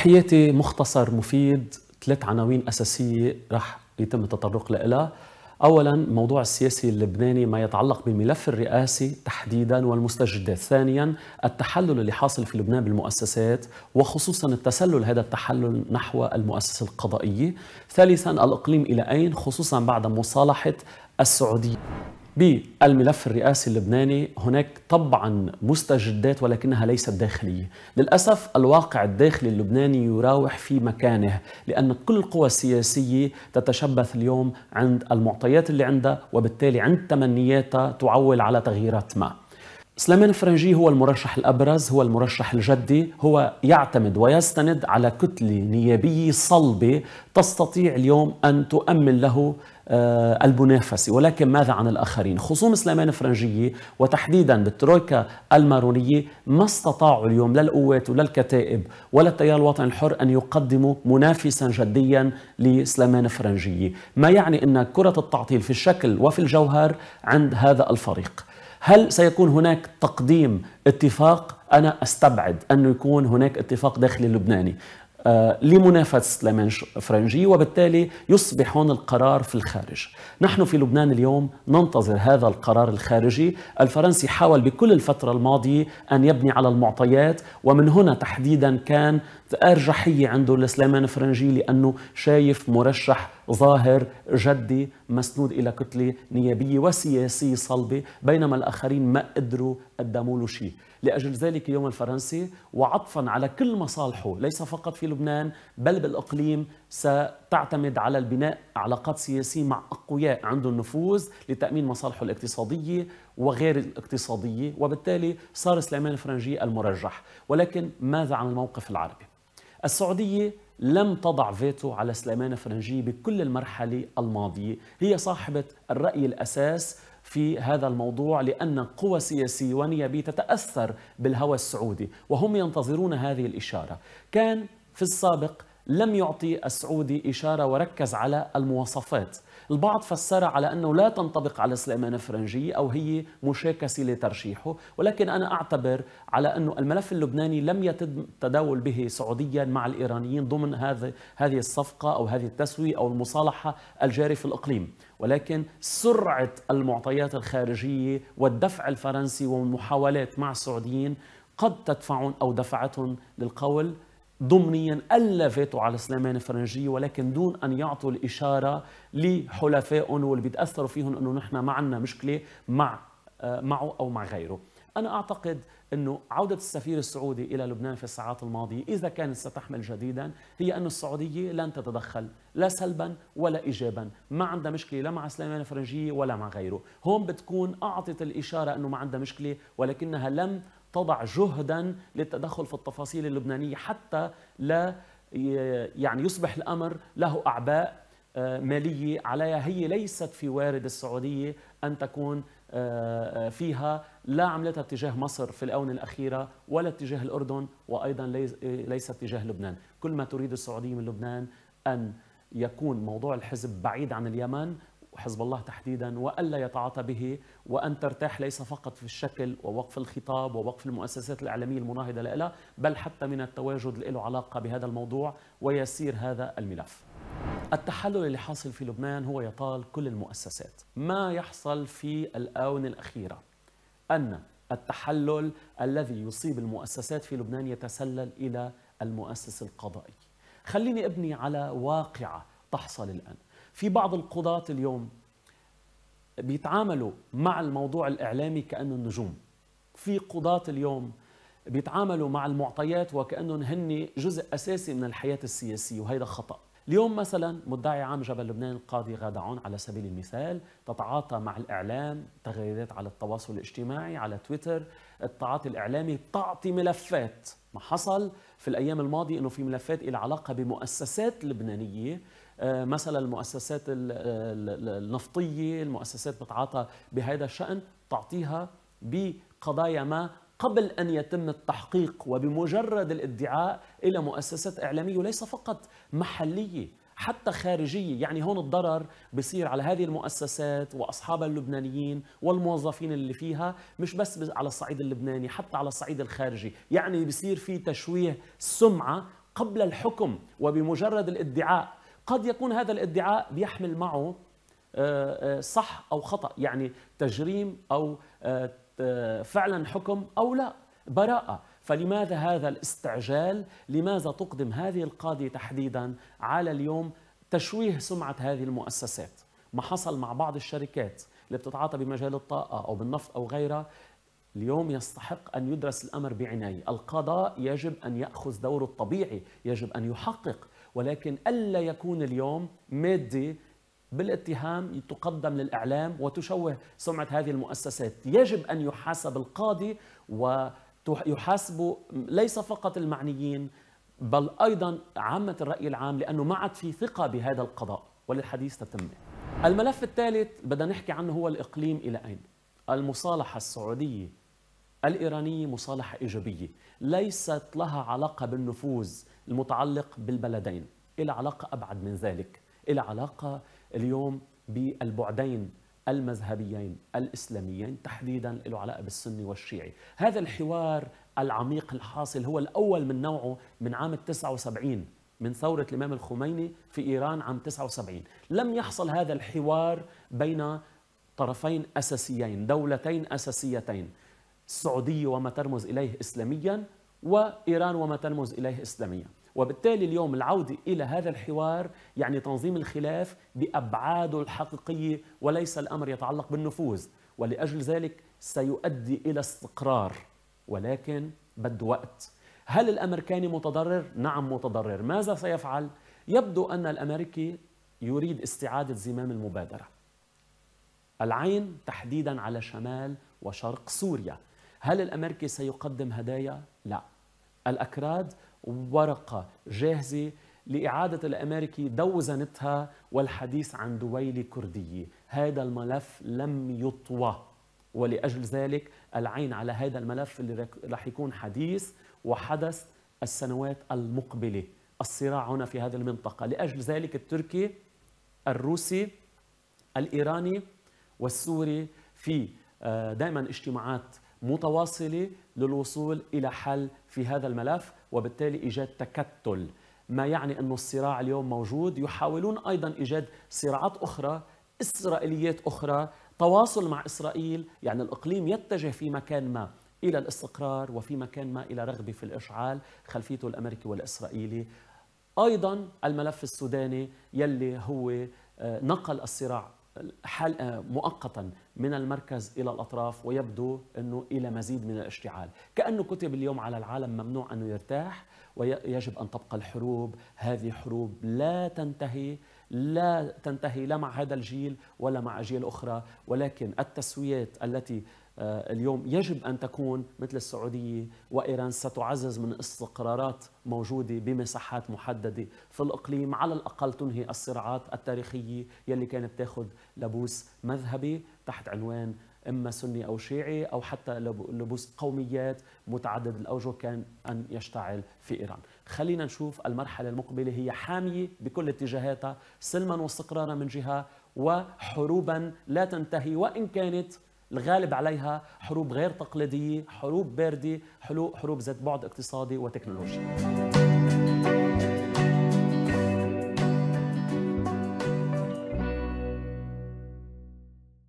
تحياتي مختصر مفيد ثلاث عناوين أساسية رح يتم التطرق لها أولا موضوع السياسي اللبناني ما يتعلق بالملف الرئاسي تحديدا والمستجدات ثانيا التحلل اللي حاصل في لبنان بالمؤسسات وخصوصا التسلل هذا التحلل نحو المؤسسة القضائية ثالثا الإقليم إلى أين خصوصا بعد مصالحة السعودية بالملف الرئاسي اللبناني هناك طبعا مستجدات ولكنها ليست داخلية للأسف الواقع الداخلي اللبناني يراوح في مكانه لأن كل القوى السياسية تتشبث اليوم عند المعطيات اللي عندها وبالتالي عند تمنياتها تعول على تغييرات ما سليمان فرنجي هو المرشح الأبرز هو المرشح الجدي هو يعتمد ويستند على كتلة نيابية صلبة تستطيع اليوم أن تؤمن له آه، المنافسة ولكن ماذا عن الآخرين خصوم سليمان فرنجية وتحديدا بالترويكا المارونية ما استطاعوا اليوم لا القوات ولا الكتائب ولا التيار الوطني الحر أن يقدموا منافسا جديا لسليمان فرنجية ما يعني أن كرة التعطيل في الشكل وفي الجوهر عند هذا الفريق هل سيكون هناك تقديم اتفاق أنا أستبعد أنه يكون هناك اتفاق داخلي لبناني آه، لمنافسة لمنش فرنجي وبالتالي يصبح هون القرار في الخارج نحن في لبنان اليوم ننتظر هذا القرار الخارجي الفرنسي حاول بكل الفترة الماضية أن يبني على المعطيات ومن هنا تحديدا كان أرجحية عنده لسليمان فرنجي لأنه شايف مرشح ظاهر جدي مسنود إلى كتلة نيابية وسياسية صلبة بينما الآخرين ما قدروا قدموا له شيء لأجل ذلك يوم الفرنسي وعطفا على كل مصالحه ليس فقط في لبنان بل بالإقليم ستعتمد على البناء علاقات سياسية مع أقوياء عندهم نفوذ لتأمين مصالحه الاقتصادية وغير الاقتصادية وبالتالي صار سليمان الفرنجي المرجح ولكن ماذا عن الموقف العربي؟ السعودية لم تضع فيتو على سليمان فرنجية بكل المرحلة الماضية هي صاحبة الرأي الأساس في هذا الموضوع لأن قوى سياسية ونيابية تتأثر بالهوى السعودي وهم ينتظرون هذه الإشارة كان في السابق لم يعطي السعودي إشارة وركز على المواصفات البعض فسرها على أنه لا تنطبق على سليمان فرنجي أو هي مشاكسة لترشيحه ولكن أنا أعتبر على أنه الملف اللبناني لم يتم التداول به سعوديا مع الإيرانيين ضمن هذه هذه الصفقة أو هذه التسوية أو المصالحة الجاريه في الإقليم ولكن سرعة المعطيات الخارجية والدفع الفرنسي والمحاولات مع السعوديين قد تدفعهم أو دفعتهم للقول ضمنيا فيتو على سليمان الفرنجي ولكن دون أن يعطوا الإشارة لحلفائهم واللي بيتأثروا فيهم أنه نحن ما عندنا مشكلة مع آه، معه أو مع غيره أنا أعتقد أنه عودة السفير السعودي إلى لبنان في الساعات الماضية إذا كانت ستحمل جديدا هي أن السعودية لن تتدخل لا سلبا ولا إيجابا ما عندها مشكلة لا مع سليمان الفرنجية ولا مع غيره هون بتكون أعطت الإشارة أنه ما عندها مشكلة ولكنها لم تضع جهدا للتدخل في التفاصيل اللبنانيه حتى لا يعني يصبح الامر له اعباء آه، ماليه عليها هي ليست في وارد السعوديه ان تكون آه، آه، فيها لا عملتها اتجاه مصر في الاونه الاخيره ولا اتجاه الاردن وايضا ليس اتجاه لبنان، كل ما تريد السعوديه من لبنان ان يكون موضوع الحزب بعيد عن اليمن حزب الله تحديدا والا يتعاطى به وان ترتاح ليس فقط في الشكل ووقف الخطاب ووقف المؤسسات الاعلاميه المناهضه لها بل حتى من التواجد له علاقه بهذا الموضوع ويسير هذا الملف. التحلل اللي حاصل في لبنان هو يطال كل المؤسسات. ما يحصل في الاونه الاخيره ان التحلل الذي يصيب المؤسسات في لبنان يتسلل الى المؤسس القضائي. خليني ابني على واقعه تحصل الان. في بعض القضاة اليوم بيتعاملوا مع الموضوع الإعلامي كأنه النجوم في قضاة اليوم بيتعاملوا مع المعطيات وكأنهم هن جزء أساسي من الحياة السياسية وهذا خطأ اليوم مثلا مدعي عام جبل لبنان القاضي غادعون على سبيل المثال تتعاطى مع الإعلام تغريدات على التواصل الاجتماعي على تويتر التعاطي الإعلامي تعطي ملفات ما حصل في الأيام الماضية أنه في ملفات إلى علاقة بمؤسسات لبنانية آه، مثلا المؤسسات النفطيه المؤسسات بتعاطى بهذا الشان تعطيها بقضايا ما قبل ان يتم التحقيق وبمجرد الادعاء الى مؤسسات اعلاميه وليس فقط محليه حتى خارجية يعني هون الضرر بصير على هذه المؤسسات وأصحابها اللبنانيين والموظفين اللي فيها مش بس على الصعيد اللبناني حتى على الصعيد الخارجي يعني بصير في تشويه سمعة قبل الحكم وبمجرد الادعاء قد يكون هذا الادعاء بيحمل معه آه، آه، صح او خطا يعني تجريم او آه، فعلا حكم او لا براءه فلماذا هذا الاستعجال لماذا تقدم هذه القاضيه تحديدا على اليوم تشويه سمعه هذه المؤسسات ما حصل مع بعض الشركات اللي بتتعاطى بمجال الطاقه او بالنفط او غيرها اليوم يستحق ان يدرس الامر بعنايه، القضاء يجب ان ياخذ دوره الطبيعي، يجب ان يحقق، ولكن ألا يكون اليوم مادة بالاتهام تقدم للإعلام وتشوه سمعة هذه المؤسسات يجب أن يحاسب القاضي ويحاسب ليس فقط المعنيين بل أيضا عامة الرأي العام لأنه ما عاد في ثقة بهذا القضاء وللحديث تتمه الملف الثالث بدنا نحكي عنه هو الإقليم إلى أين؟ المصالحة السعودية الإيرانية مصالحة إيجابية ليست لها علاقة بالنفوذ المتعلق بالبلدين إلى علاقة أبعد من ذلك إلى علاقة اليوم بالبعدين المذهبيين الإسلاميين تحديدا له علاقة بالسني والشيعي هذا الحوار العميق الحاصل هو الأول من نوعه من عام 79 من ثورة الإمام الخميني في إيران عام 79 لم يحصل هذا الحوار بين طرفين أساسيين دولتين أساسيتين السعودية وما ترمز إليه إسلاميا وإيران وما ترمز إليه إسلاميا وبالتالي اليوم العودة إلى هذا الحوار يعني تنظيم الخلاف بأبعاده الحقيقية وليس الأمر يتعلق بالنفوذ ولأجل ذلك سيؤدي إلى استقرار ولكن بد وقت هل الأمريكاني متضرر؟ نعم متضرر ماذا سيفعل؟ يبدو أن الأمريكي يريد استعادة زمام المبادرة العين تحديدا على شمال وشرق سوريا هل الأمريكي سيقدم هدايا؟ لا الأكراد ورقة جاهزة لإعادة الأمريكي دوزنتها والحديث عن دويلة كردية هذا الملف لم يطوى ولأجل ذلك العين على هذا الملف اللي رح يكون حديث وحدث السنوات المقبلة الصراع هنا في هذه المنطقة لأجل ذلك التركي الروسي الإيراني والسوري في آه، دائما اجتماعات متواصلة للوصول إلى حل في هذا الملف وبالتالي إيجاد تكتل ما يعني أن الصراع اليوم موجود يحاولون أيضا إيجاد صراعات أخرى إسرائيليات أخرى تواصل مع إسرائيل يعني الإقليم يتجه في مكان ما إلى الاستقرار وفي مكان ما إلى رغبة في الإشعال خلفيته الأمريكي والإسرائيلي أيضا الملف السوداني يلي هو آه، نقل الصراع حل... آه، مؤقتا من المركز الى الاطراف ويبدو انه الى مزيد من الاشتعال، كانه كتب اليوم على العالم ممنوع انه يرتاح ويجب ان تبقى الحروب، هذه حروب لا تنتهي لا تنتهي لا مع هذا الجيل ولا مع اجيال اخرى، ولكن التسويات التي آه، اليوم يجب ان تكون مثل السعوديه وايران ستعزز من استقرارات موجوده بمساحات محدده في الاقليم على الاقل تنهي الصراعات التاريخيه يلي كانت تاخذ لبوس مذهبي تحت عنوان اما سني او شيعي او حتى لبوس قوميات متعدد الاوجه كان ان يشتعل في ايران. خلينا نشوف المرحله المقبله هي حاميه بكل اتجاهاتها سلما واستقرارا من جهه وحروبا لا تنتهي وان كانت الغالب عليها حروب غير تقليدية حروب باردة حروب ذات بعد اقتصادي وتكنولوجي